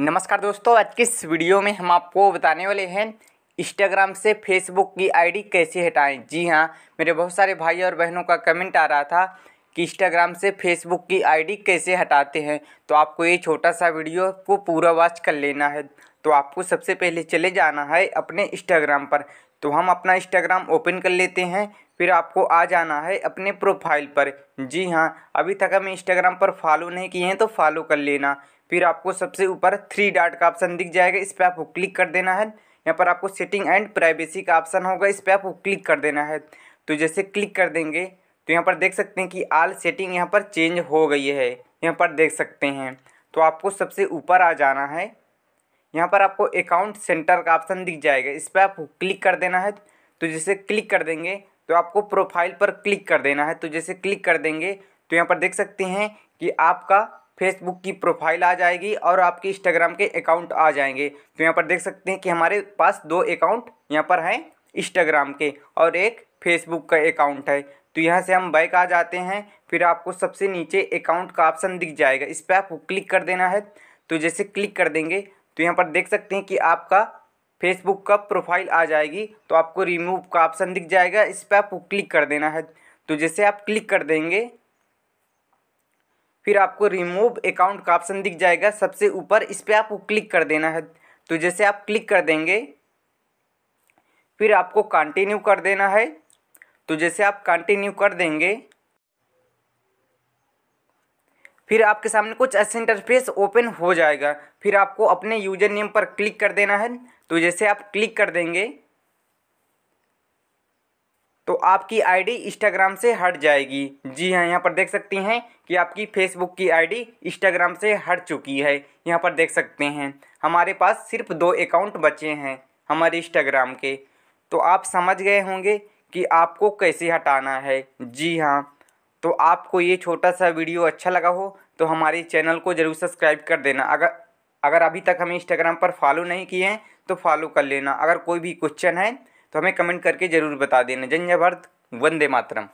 नमस्कार दोस्तों आज के इस वीडियो में हम आपको बताने वाले हैं इंस्टाग्राम से फेसबुक की आईडी कैसे हटाएं जी हाँ मेरे बहुत सारे भाई और बहनों का कमेंट आ रहा था कि इंस्टाग्राम से फेसबुक की आईडी कैसे हटाते हैं तो आपको ये छोटा सा वीडियो को पूरा वॉच कर लेना है तो आपको सबसे पहले चले जाना है अपने इंस्टाग्राम पर तो हम अपना इंस्टाग्राम ओपन कर लेते हैं फिर आपको आ जाना है अपने प्रोफाइल पर जी हाँ अभी तक हम इंस्टाग्राम पर फॉलो नहीं किए हैं तो फॉलो कर लेना फिर आपको सबसे ऊपर थ्री डाट का ऑप्शन दिख जाएगा इस पर आपको क्लिक कर देना है यहाँ पर आपको सेटिंग एंड प्राइवेसी का ऑप्शन होगा इस पर आपको क्लिक कर देना है तो जैसे क्लिक कर देंगे तो यहाँ पर देख सकते हैं कि आल सेटिंग यहाँ पर चेंज हो गई है यहाँ पर देख सकते हैं तो आपको सबसे ऊपर आ जाना है यहाँ पर आपको अकाउंट सेंटर का ऑप्शन दिख जाएगा इस पर आपको क्लिक कर देना है तो जैसे क्लिक कर देंगे तो आपको प्रोफाइल पर क्लिक कर देना है तो जैसे क्लिक कर देंगे तो यहाँ पर देख सकते हैं कि आपका फेसबुक की प्रोफाइल आ जाएगी और आपके इंस्टाग्राम के अकाउंट आ जाएंगे तो यहाँ पर देख सकते हैं कि हमारे पास दो अकाउंट यहाँ पर हैं इंस्टाग्राम के और एक फेसबुक का अकाउंट है तो यहाँ से हम बैक आ जाते हैं फिर आपको सबसे नीचे अकाउंट का ऑप्शन दिख जाएगा इस पर आपको क्लिक कर देना है तो जैसे क्लिक कर देंगे तो यहाँ पर देख सकते हैं कि आपका फेसबुक का प्रोफाइल आ जाएगी तो आपको रिमूव का ऑप्शन दिख जाएगा इस पर आपको क्लिक कर देना है तो जैसे आप क्लिक कर देंगे फिर आपको रिमूव अकाउंट का ऑप्शन दिख जाएगा सबसे ऊपर इस पर आपको क्लिक कर देना है तो जैसे आप क्लिक कर देंगे फिर आपको कंटिन्यू कर देना है तो जैसे आप कंटिन्यू कर देंगे फिर आपके सामने कुछ ऐसे इंटरफेस ओपन हो जाएगा फिर आपको अपने यूजर नेम पर क्लिक कर देना है तो जैसे आप क्लिक कर देंगे तो आपकी आईडी इंस्टाग्राम से हट जाएगी जी हाँ यहाँ पर देख सकती हैं कि आपकी फेसबुक की आईडी इंस्टाग्राम से हट चुकी है यहाँ पर देख सकते हैं हमारे पास सिर्फ दो अकाउंट बचे हैं हमारे इंस्टाग्राम के तो आप समझ गए होंगे कि आपको कैसे हटाना है जी हाँ तो आपको ये छोटा सा वीडियो अच्छा लगा हो तो हमारे चैनल को ज़रूर सब्सक्राइब कर देना अगर अगर अभी तक हमें इंस्टाग्राम पर फॉलो नहीं किए हैं तो फॉलो कर लेना अगर कोई भी क्वेश्चन है तो हमें कमेंट करके ज़रूर बता देना जय जय भारत वंदे मातरम